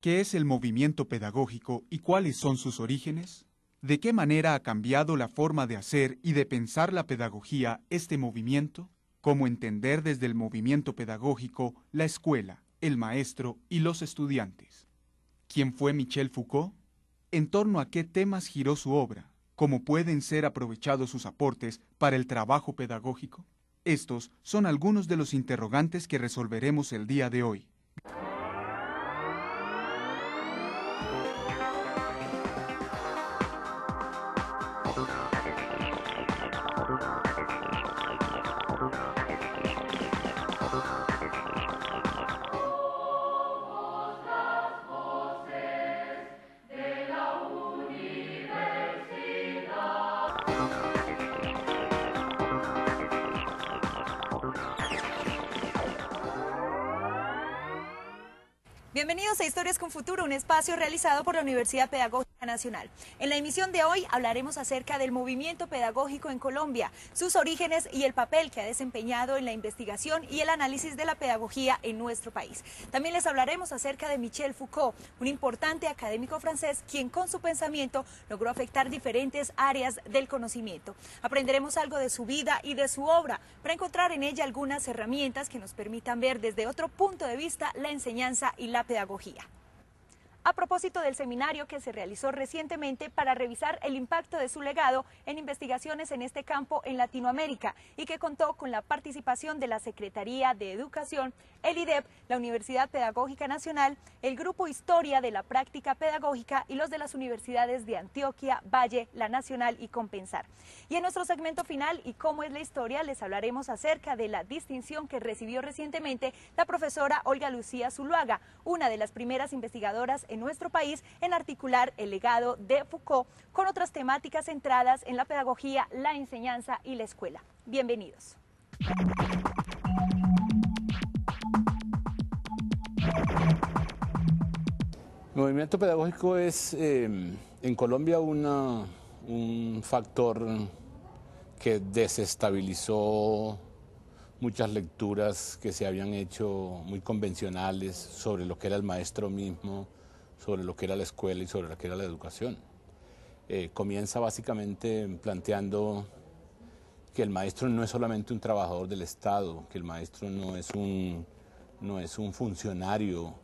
¿Qué es el movimiento pedagógico y cuáles son sus orígenes? ¿De qué manera ha cambiado la forma de hacer y de pensar la pedagogía este movimiento? ¿Cómo entender desde el movimiento pedagógico la escuela, el maestro y los estudiantes? ¿Quién fue Michel Foucault? ¿En torno a qué temas giró su obra? ¿Cómo pueden ser aprovechados sus aportes para el trabajo pedagógico? Estos son algunos de los interrogantes que resolveremos el día de hoy. Bienvenidos a Historias con Futuro, un espacio realizado por la Universidad Pedagógica. En la emisión de hoy hablaremos acerca del movimiento pedagógico en Colombia, sus orígenes y el papel que ha desempeñado en la investigación y el análisis de la pedagogía en nuestro país. También les hablaremos acerca de Michel Foucault, un importante académico francés quien con su pensamiento logró afectar diferentes áreas del conocimiento. Aprenderemos algo de su vida y de su obra para encontrar en ella algunas herramientas que nos permitan ver desde otro punto de vista la enseñanza y la pedagogía a propósito del seminario que se realizó recientemente para revisar el impacto de su legado en investigaciones en este campo en Latinoamérica y que contó con la participación de la Secretaría de Educación, el IDEP, la Universidad Pedagógica Nacional, el Grupo Historia de la Práctica Pedagógica y los de las universidades de Antioquia, Valle, La Nacional y Compensar. Y en nuestro segmento final y cómo es la historia les hablaremos acerca de la distinción que recibió recientemente la profesora Olga Lucía Zuluaga, una de las primeras investigadoras en nuestro país en articular el legado de Foucault con otras temáticas centradas en la pedagogía, la enseñanza y la escuela. Bienvenidos. El movimiento pedagógico es eh, en Colombia un factor que desestabilizó muchas lecturas que se habían hecho muy convencionales sobre lo que era el maestro mismo, sobre lo que era la escuela y sobre lo que era la educación. Eh, comienza básicamente planteando que el maestro no es solamente un trabajador del Estado, que el maestro no es un, no es un funcionario,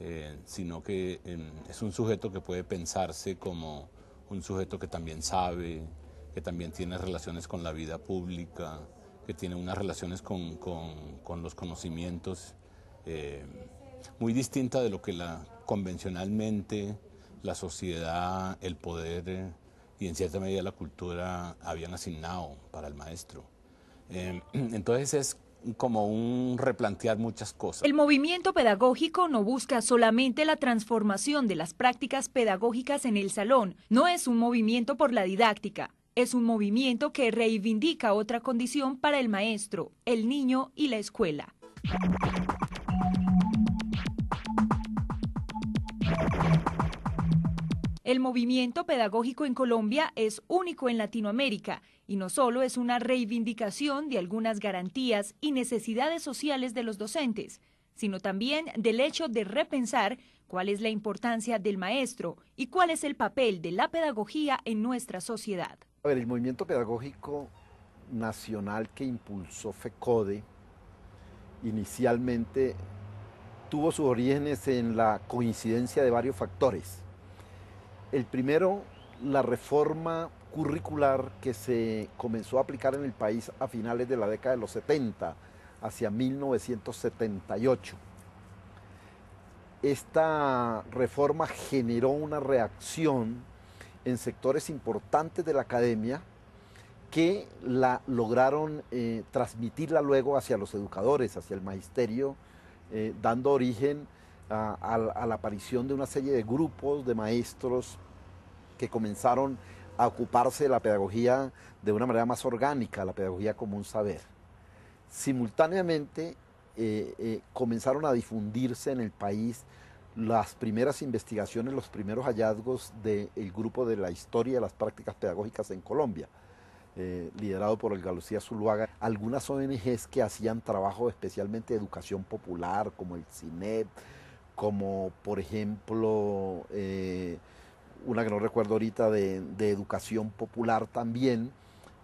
eh, sino que em, es un sujeto que puede pensarse como un sujeto que también sabe, que también tiene relaciones con la vida pública, que tiene unas relaciones con, los conocimientos, eh, muy distinta de lo que la convencionalmente la sociedad, el poder eh, y en cierta medida la cultura habían asignado para el maestro. Em, entonces es como un replantear muchas cosas. El movimiento pedagógico no busca solamente la transformación de las prácticas pedagógicas en el salón, no es un movimiento por la didáctica, es un movimiento que reivindica otra condición para el maestro, el niño y la escuela. El movimiento pedagógico en Colombia es único en Latinoamérica y no solo es una reivindicación de algunas garantías y necesidades sociales de los docentes, sino también del hecho de repensar cuál es la importancia del maestro y cuál es el papel de la pedagogía en nuestra sociedad. el movimiento pedagógico nacional que impulsó FECODE inicialmente tuvo sus orígenes en la coincidencia de varios factores el primero, la reforma curricular que se comenzó a aplicar en el país a finales de la década de los 70, hacia 1978. Esta reforma generó una reacción en sectores importantes de la academia que la lograron eh, transmitirla luego hacia los educadores, hacia el magisterio, eh, dando origen a, la aparición de una serie de grupos de maestros que comenzaron a ocuparse de la pedagogía de una manera más orgánica, la pedagogía como un saber. Simultáneamente eh, eh, comenzaron a difundirse en el país las primeras investigaciones, los primeros hallazgos del grupo de la historia de las prácticas pedagógicas en Colombia, eh, liderado por el Galucía Zuluaga. Algunas ONGs que hacían trabajo especialmente de educación popular, como el CINEP, como por ejemplo, eh, una que no recuerdo ahorita, de, educación popular también,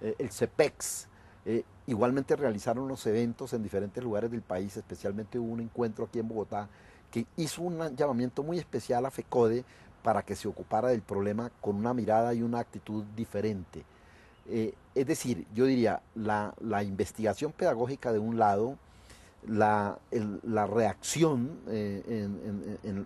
eh, el CEPEX. Eh, igualmente realizaron los eventos en diferentes lugares del país, especialmente hubo un encuentro aquí en Bogotá que hizo un llamamiento muy especial a FECODE para que se ocupara del problema con una mirada y una actitud diferente. es decir, yo diría, la investigación pedagógica de un lado, la, reacción eh,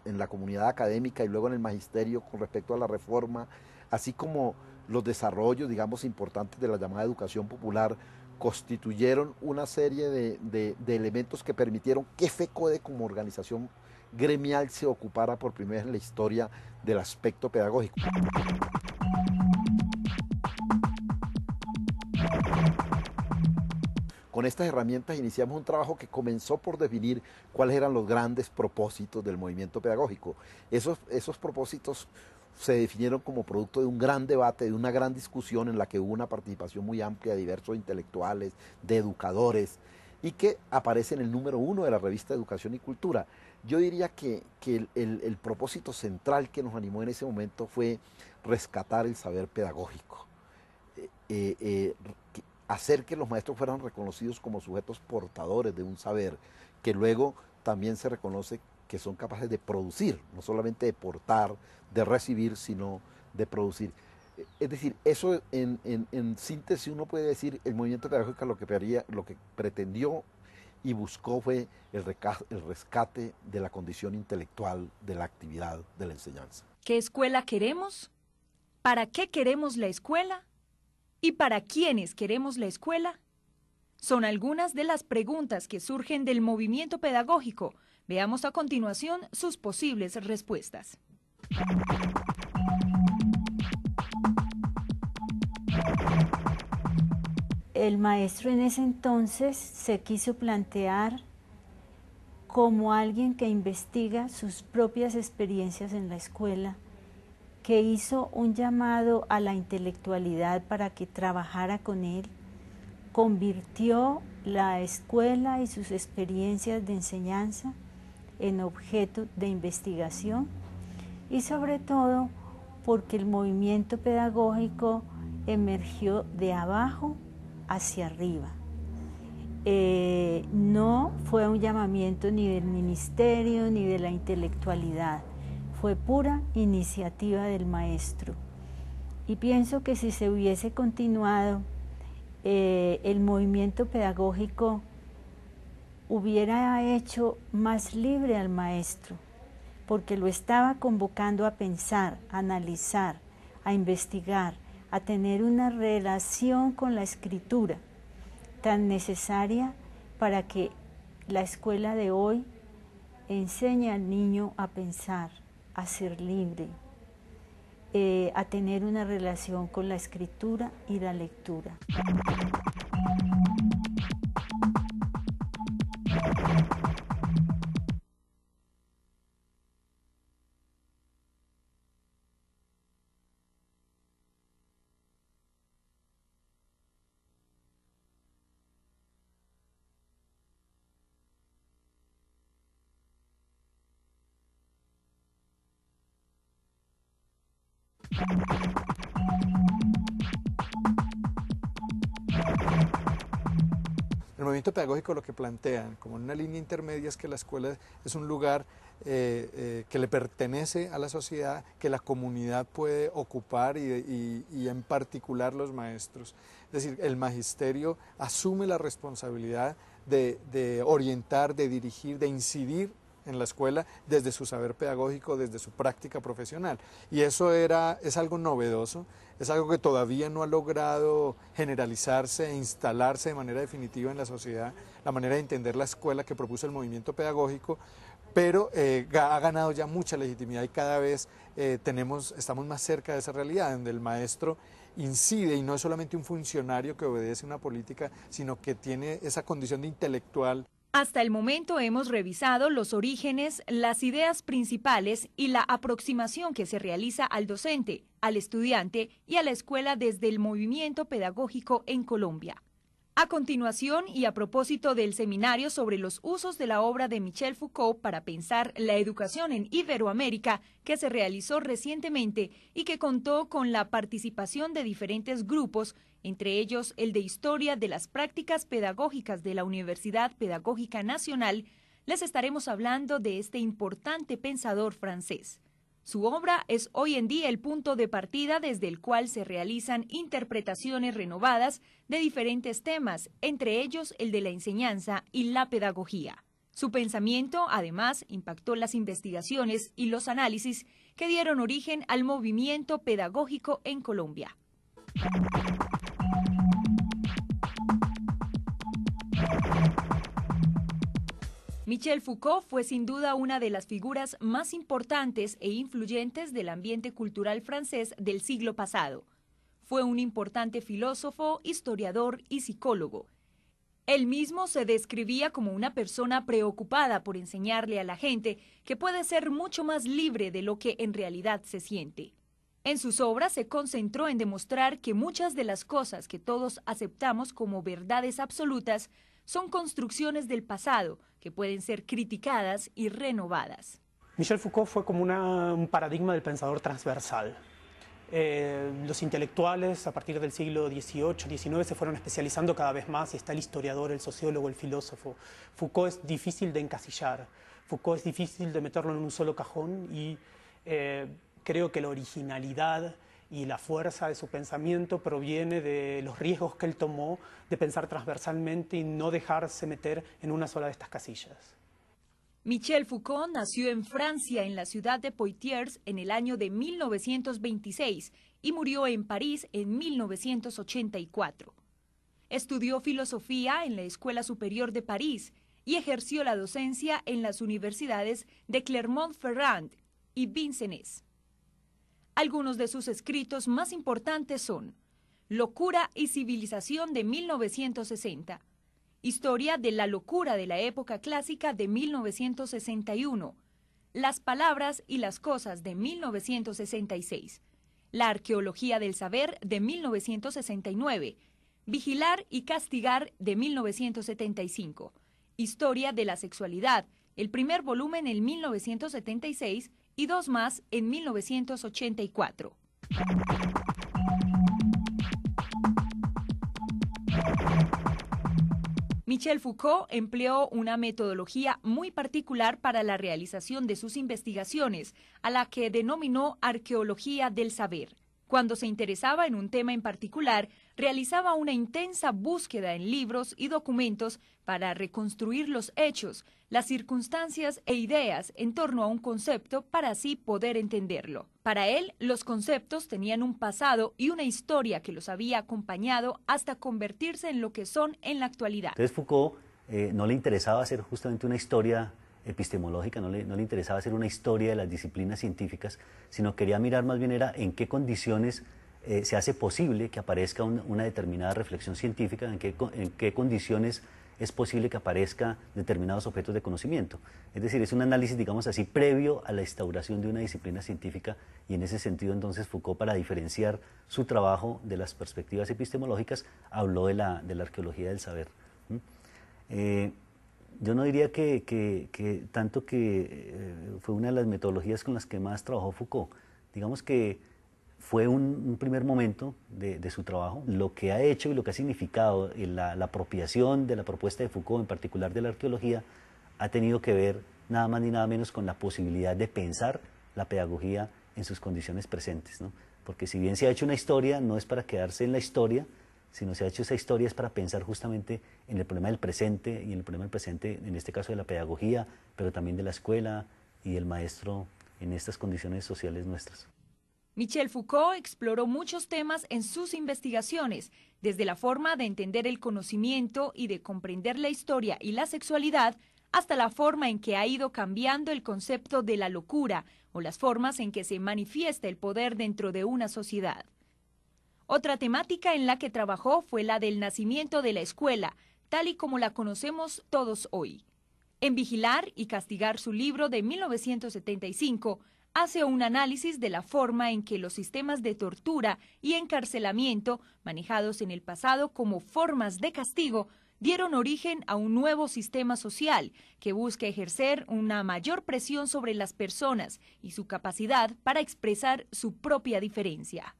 en, la comunidad académica y luego en el magisterio con respecto a la reforma, así como los desarrollos, digamos, importantes de la llamada educación popular, constituyeron una serie de, de elementos que permitieron que FECODE e como organización gremial se ocupara por primera vez en la historia del aspecto pedagógico. Con estas herramientas iniciamos un trabajo que comenzó por definir cuáles eran los grandes propósitos del movimiento pedagógico. Esos, esos propósitos se definieron como producto de un gran debate, de una gran discusión en la que hubo una participación muy amplia de diversos intelectuales, de educadores, y que aparece en el número uno de la revista Educación y Cultura. Yo diría que, el, propósito central que nos animó en ese momento fue rescatar el saber pedagógico, eh, eh, eh, hacer que los maestros fueran reconocidos como sujetos portadores de un saber, que luego también se reconoce que son capaces de producir, no solamente de portar, de recibir, sino de producir. Es decir, eso en, síntesis uno puede decir, el movimiento pedagógico lo que, lo que pretendió y buscó fue el rescate de la condición intelectual de la actividad de la enseñanza. ¿Qué escuela queremos? ¿Para qué queremos la escuela? y para quiénes queremos la escuela? Son algunas de las preguntas que surgen del movimiento pedagógico. Veamos a continuación sus posibles respuestas. El maestro en ese entonces se quiso plantear como alguien que investiga sus propias experiencias en la escuela que hizo un llamado a la intelectualidad para que trabajara con él, convirtió la escuela y sus experiencias de enseñanza en objeto de investigación y sobre todo porque el movimiento pedagógico emergió de abajo hacia arriba. Eh, no fue un llamamiento ni del ministerio ni de la intelectualidad, fue pura iniciativa del maestro. Y pienso que si se hubiese continuado eh, el movimiento pedagógico, hubiera hecho más libre al maestro, porque lo estaba convocando a pensar, a analizar, a investigar, a tener una relación con la escritura tan necesaria para que la escuela de hoy enseñe al niño a pensar, a ser libre, eh, a tener una relación con la escritura y la lectura. El movimiento pedagógico lo que plantean como una línea intermedia es que la escuela es un lugar eh, eh, que le pertenece a la sociedad, que la comunidad puede ocupar y, en particular los maestros. Es decir, el magisterio asume la responsabilidad de, de orientar, de dirigir, de incidir en la escuela desde su saber pedagógico, desde su práctica profesional. Y eso era, es algo novedoso, es algo que todavía no ha logrado generalizarse e instalarse de manera definitiva en la sociedad, la manera de entender la escuela que propuso el movimiento pedagógico, pero eh, ha ganado ya mucha legitimidad y cada vez eh, tenemos, estamos más cerca de esa realidad, donde el maestro incide y no es solamente un funcionario que obedece una política, sino que tiene esa condición de intelectual. Hasta el momento hemos revisado los orígenes, las ideas principales y la aproximación que se realiza al docente, al estudiante y a la escuela desde el movimiento pedagógico en Colombia. A continuación, y a propósito del seminario sobre los usos de la obra de Michel Foucault para pensar la educación en Iberoamérica, que se realizó recientemente y que contó con la participación de diferentes grupos, entre ellos el de Historia de las Prácticas Pedagógicas de la Universidad Pedagógica Nacional, les estaremos hablando de este importante pensador francés. Su obra es hoy en día el punto de partida desde el cual se realizan interpretaciones renovadas de diferentes temas, entre ellos el de la enseñanza y la pedagogía. Su pensamiento, además, impactó las investigaciones y los análisis que dieron origen al movimiento pedagógico en Colombia. Michel Foucault fue sin duda una de las figuras más importantes e influyentes del ambiente cultural francés del siglo pasado. Fue un importante filósofo, historiador y psicólogo. Él mismo se describía como una persona preocupada por enseñarle a la gente que puede ser mucho más libre de lo que en realidad se siente. En sus obras se concentró en demostrar que muchas de las cosas que todos aceptamos como verdades absolutas son construcciones del pasado que pueden ser criticadas y renovadas. Michel Foucault fue como un paradigma del pensador transversal. Eh, los intelectuales a partir del siglo XVIII, XIX se fueron especializando cada vez más y está el historiador, el sociólogo, el filósofo. Foucault es difícil de encasillar, Foucault es difícil de meterlo en un solo cajón y eh, creo que la originalidad y la fuerza de su pensamiento proviene de los riesgos que él tomó de pensar transversalmente y no dejarse meter en una sola de estas casillas. Michel Foucault nació en Francia, en la ciudad de Poitiers, en el año de 1926 y murió en París en 1984. Estudió filosofía en la Escuela Superior de París y ejerció la docencia en las universidades de Clermont-Ferrand y Vincennes. Algunos de sus escritos más importantes son Locura y Civilización de 1960, Historia de la Locura de la Época Clásica de 1961, Las Palabras y las Cosas de 1966, La Arqueología del Saber de 1969, Vigilar y Castigar de 1975, Historia de la Sexualidad, el primer volumen en 1976 y dos más en 1984. Michel Foucault empleó una metodología muy particular para la realización de sus investigaciones, a la que denominó arqueología del saber. Cuando se interesaba en un tema en particular, realizaba una intensa búsqueda en libros y documentos para reconstruir los hechos, las circunstancias e ideas en torno a un concepto para así poder entenderlo. Para él, los conceptos tenían un pasado y una historia que los había acompañado hasta convertirse en lo que son en la actualidad. Entonces Foucault eh, no le interesaba hacer justamente una historia epistemológica, no le, interesaba hacer una historia de las disciplinas científicas, sino quería mirar más bien era en qué condiciones eh, se hace posible que aparezca una determinada reflexión científica, en qué, condiciones es posible que aparezca determinados objetos de conocimiento. Es decir, es un análisis, digamos así, previo a la instauración de una disciplina científica y en ese sentido entonces Foucault, para diferenciar su trabajo de las perspectivas epistemológicas, habló de la, de la arqueología del saber. Yo no diría que, tanto que eh, fue una de las metodologías con las que más trabajó Foucault. Digamos que fue un, primer momento de, su trabajo. Lo que ha hecho y lo que ha significado la, apropiación de la propuesta de Foucault, en particular de la arqueología, ha tenido que ver nada más ni nada menos con la posibilidad de pensar la pedagogía en sus condiciones presentes. Porque si bien se ha hecho una historia, no es para quedarse en la historia, sino se ha hecho esa historia es para pensar justamente en el problema del presente y en el problema del presente, en este caso de la pedagogía, pero también de la escuela y del maestro en estas condiciones sociales nuestras. Michel Foucault exploró muchos temas en sus investigaciones, desde la forma de entender el conocimiento y de comprender la historia y la sexualidad, hasta la forma en que ha ido cambiando el concepto de la locura o las formas en que se manifiesta el poder dentro de una sociedad. Otra temática en la que trabajó fue la del nacimiento de la escuela, tal y como la conocemos todos hoy. En Vigilar y Castigar su libro de 1975, hace un análisis de la forma en que los sistemas de tortura y encarcelamiento, manejados en el pasado como formas de castigo, dieron origen a un nuevo sistema social que busca ejercer una mayor presión sobre las personas y su capacidad para expresar su propia diferencia.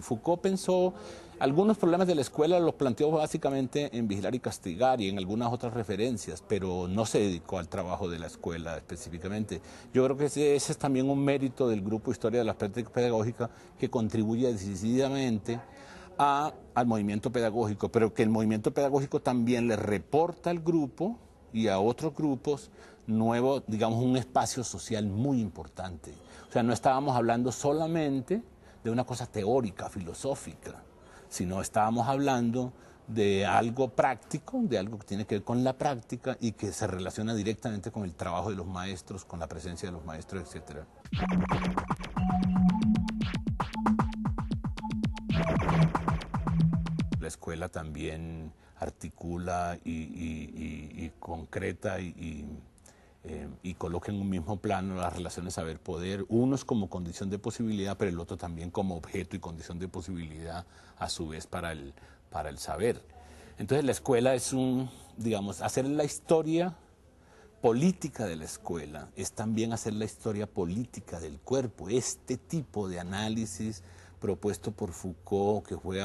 Foucault pensó algunos problemas de la escuela los planteó básicamente en vigilar y castigar y en algunas otras referencias, pero no se dedicó al trabajo de la escuela específicamente. Yo creo que ese, es también un mérito del grupo Historia de las Prácticas Pedagógicas que contribuye decisivamente al movimiento pedagógico, pero que el movimiento pedagógico también le reporta al grupo y a otros grupos nuevo, digamos, un espacio social muy importante. O sea, no estábamos hablando solamente de una cosa teórica, filosófica, sino estábamos hablando de algo práctico, de algo que tiene que ver con la práctica y que se relaciona directamente con el trabajo de los maestros, con la presencia de los maestros, etc. La escuela también articula y, concreta eh, y, coloca en un mismo plano las relaciones saber-poder, unos como condición de posibilidad, pero el otro también como objeto y condición de posibilidad a su vez para el, para el saber. Entonces la escuela es un, digamos, hacer la historia política de la escuela es también hacer la historia política del cuerpo. Este tipo de análisis propuesto por Foucault, que fue,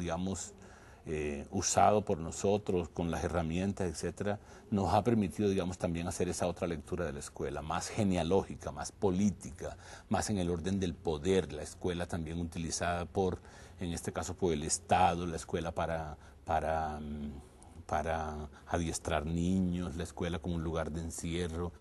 digamos, eh, usado por nosotros con las herramientas, etcétera, nos ha permitido, digamos, también hacer esa otra lectura de la escuela, más genealógica, más política, más en el orden del poder, la escuela también utilizada por, en este caso, por el Estado, la escuela para, para, mm, para adiestrar niños, la escuela como un lugar de encierro.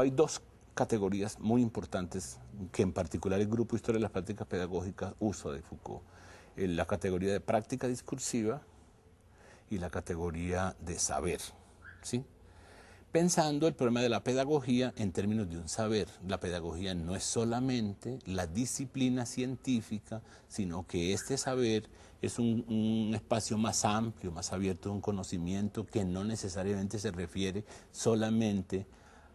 Hay dos categorías muy importantes que en particular el Grupo Historia de las Prácticas Pedagógicas usa de Foucault. Eh, la categoría de práctica discursiva y la categoría de saber. ¿sí? Pensando el problema de la pedagogía en términos de un saber. La pedagogía no es solamente la disciplina científica, sino que este saber es un, espacio más amplio, más abierto un conocimiento que no necesariamente se refiere solamente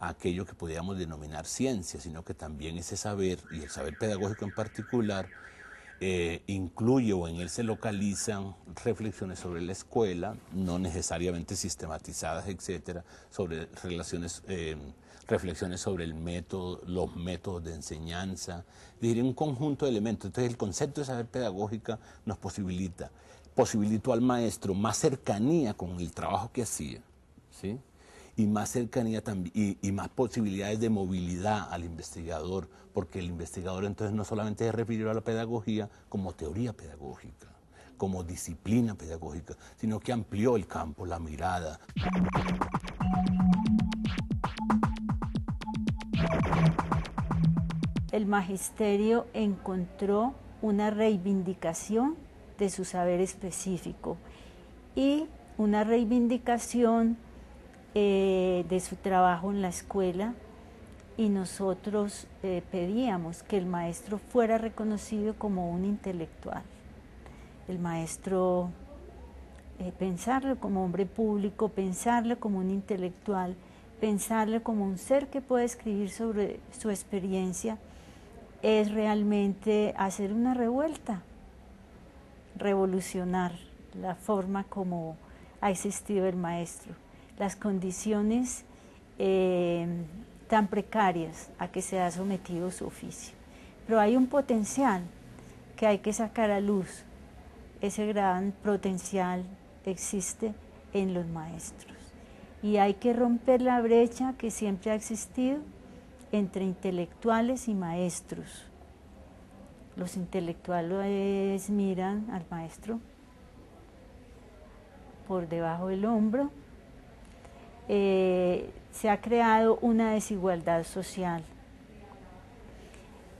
aquello que podríamos denominar ciencia, sino que también ese saber, y el saber pedagógico en particular, eh, incluye o en él se localizan reflexiones sobre la escuela, no necesariamente sistematizadas, etcétera, sobre relaciones, eh, reflexiones sobre el método, los métodos de enseñanza, diría un conjunto de elementos. Entonces, el concepto de saber pedagógica nos posibilita, posibilitó al maestro más cercanía con el trabajo que hacía, ¿sí? y más cercanía y, y, más posibilidades de movilidad al investigador, porque el investigador entonces no solamente se refirió a la pedagogía como teoría pedagógica, como disciplina pedagógica, sino que amplió el campo, la mirada. El magisterio encontró una reivindicación de su saber específico y una reivindicación eh, de su trabajo en la escuela y nosotros eh, pedíamos que el maestro fuera reconocido como un intelectual, el maestro eh, pensarlo como hombre público, pensarlo como un intelectual, pensarlo como un ser que puede escribir sobre su experiencia, es realmente hacer una revuelta, revolucionar la forma como ha existido el maestro las condiciones eh, tan precarias a que se ha sometido su oficio. Pero hay un potencial que hay que sacar a luz. Ese gran potencial existe en los maestros. Y hay que romper la brecha que siempre ha existido entre intelectuales y maestros. Los intelectuales miran al maestro por debajo del hombro eh, se ha creado una desigualdad social.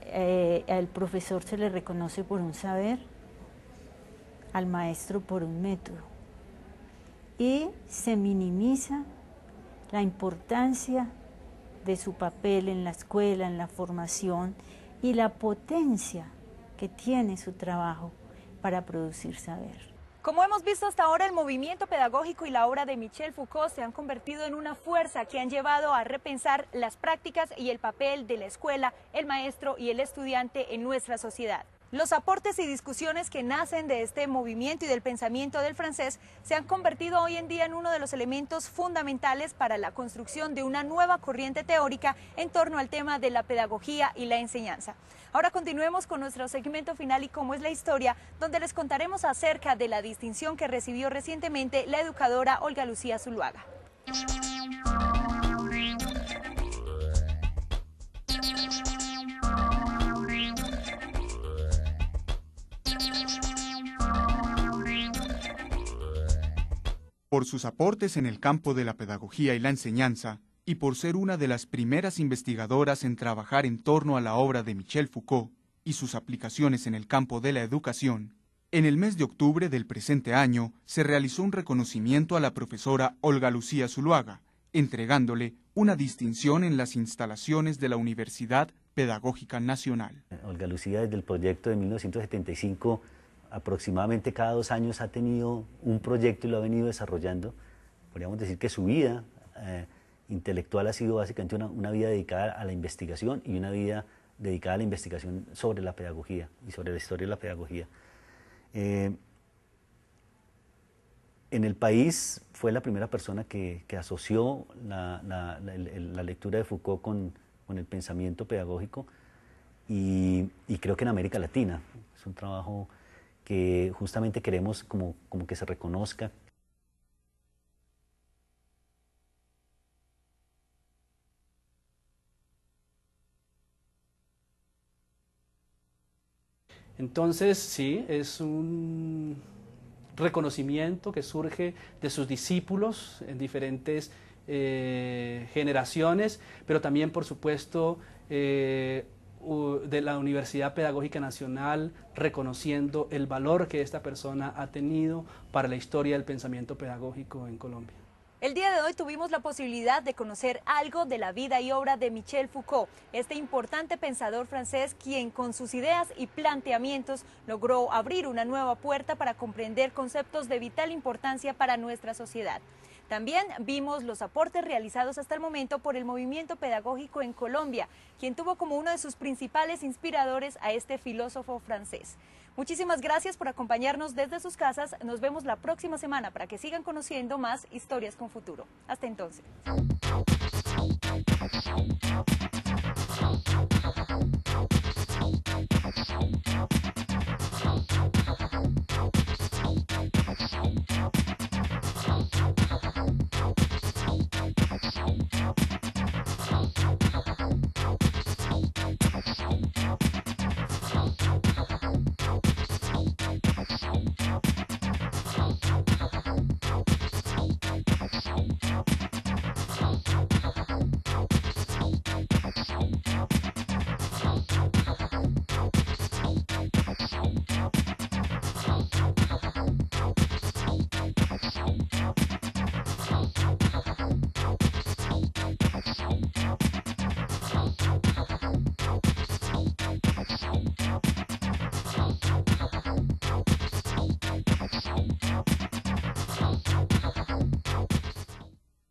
Eh, al profesor se le reconoce por un saber, al maestro por un método. Y se minimiza la importancia de su papel en la escuela, en la formación y la potencia que tiene su trabajo para producir saber. Como hemos visto hasta ahora, el movimiento pedagógico y la obra de Michel Foucault se han convertido en una fuerza que han llevado a repensar las prácticas y el papel de la escuela, el maestro y el estudiante en nuestra sociedad. Los aportes y discusiones que nacen de este movimiento y del pensamiento del francés se han convertido hoy en día en uno de los elementos fundamentales para la construcción de una nueva corriente teórica en torno al tema de la pedagogía y la enseñanza. Ahora continuemos con nuestro segmento final y cómo es la historia, donde les contaremos acerca de la distinción que recibió recientemente la educadora Olga Lucía Zuluaga. por sus aportes en el campo de la pedagogía y la enseñanza, y por ser una de las primeras investigadoras en trabajar en torno a la obra de Michel Foucault y sus aplicaciones en el campo de la educación, en el mes de octubre del presente año se realizó un reconocimiento a la profesora Olga Lucía Zuluaga, entregándole una distinción en las instalaciones de la Universidad Pedagógica Nacional. Olga Lucía desde el proyecto de 1975 aproximadamente cada dos años ha tenido un proyecto y lo ha venido desarrollando. Podríamos decir que su vida eh, intelectual ha sido básicamente una, vida dedicada a la investigación y una vida dedicada a la investigación sobre la pedagogía y sobre la historia de la pedagogía. Eh, en el país fue la primera persona que, asoció la, lectura de Foucault con, el pensamiento pedagógico y, y creo que en América Latina. Es un trabajo que justamente queremos como, que se reconozca. Entonces, sí, es un reconocimiento que surge de sus discípulos en diferentes eh, generaciones, pero también, por supuesto, eh, de la Universidad Pedagógica Nacional reconociendo el valor que esta persona ha tenido para la historia del pensamiento pedagógico en Colombia. El día de hoy tuvimos la posibilidad de conocer algo de la vida y obra de Michel Foucault, este importante pensador francés quien con sus ideas y planteamientos logró abrir una nueva puerta para comprender conceptos de vital importancia para nuestra sociedad. También vimos los aportes realizados hasta el momento por el movimiento pedagógico en Colombia, quien tuvo como uno de sus principales inspiradores a este filósofo francés. Muchísimas gracias por acompañarnos desde sus casas. Nos vemos la próxima semana para que sigan conociendo más historias con futuro. Hasta entonces.